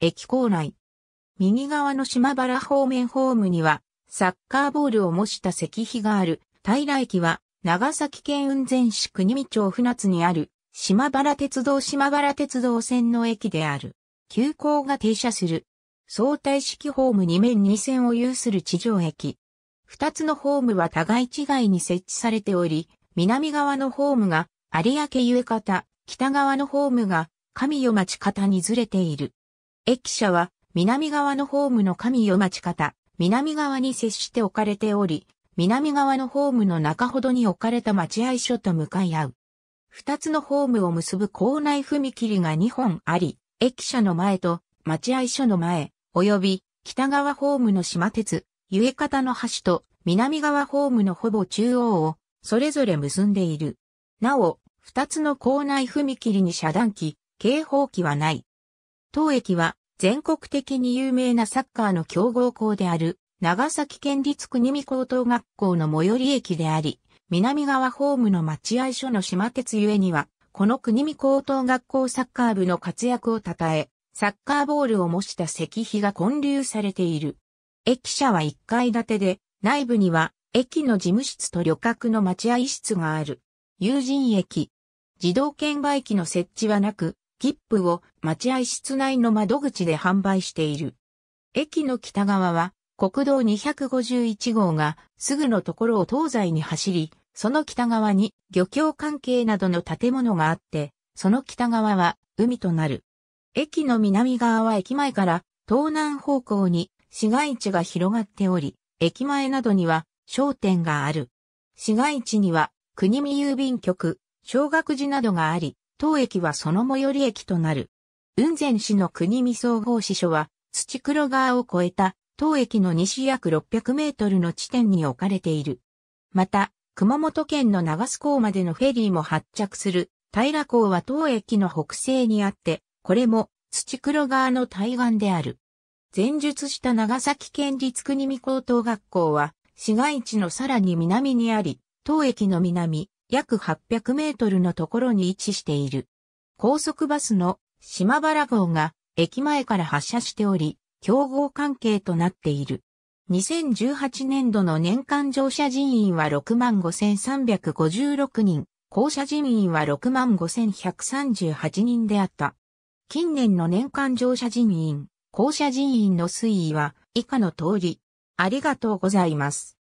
駅構内。右側の島原方面ホームには、サッカーボールを模した石碑がある、平駅は、長崎県雲仙市国見町船津にある、島原鉄道島原鉄道線の駅である。急行が停車する。相対式ホーム2面2線を有する地上駅。二つのホームは互い違いに設置されており、南側のホームが有明ゆえ方、北側のホームが神代町方にずれている。駅舎は南側のホームの神待町方、南側に接して置かれており、南側のホームの中ほどに置かれた待合所と向かい合う。二つのホームを結ぶ校内踏切が2本あり、駅舎の前と待合所の前、及び北側ホームの島鉄、ゆえ方の橋と南側ホームのほぼ中央をそれぞれ結んでいる。なお、二つの校内踏切に遮断機、警報機はない。当駅は全国的に有名なサッカーの強豪校である長崎県立国見高等学校の最寄り駅であり、南側ホームの待合所の島鉄ゆえには、この国見高等学校サッカー部の活躍を称え、サッカーボールを模した石碑が建立されている。駅舎は1階建てで、内部には駅の事務室と旅客の待合室がある。有人駅。自動券売機の設置はなく、切符を待合室内の窓口で販売している。駅の北側は国道251号がすぐのところを東西に走り、その北側に漁協関係などの建物があって、その北側は海となる。駅の南側は駅前から東南方向に市街地が広がっており、駅前などには商店がある。市街地には国見郵便局、小学寺などがあり、当駅はその最寄り駅となる。雲仙市の国見総合支所は、土黒川を越えた当駅の西約600メートルの地点に置かれている。また、熊本県の長須港までのフェリーも発着する平港は当駅の北西にあって、これも土黒川の対岸である。前述した長崎県立国見高等学校は、市街地のさらに南にあり、当駅の南、約800メートルのところに位置している。高速バスの島原号が駅前から発車しており、競合関係となっている。2018年度の年間乗車人員は65,356人、降車人員は65,138人であった。近年の年間乗車人員、降車人員の推移は以下の通り。ありがとうございます。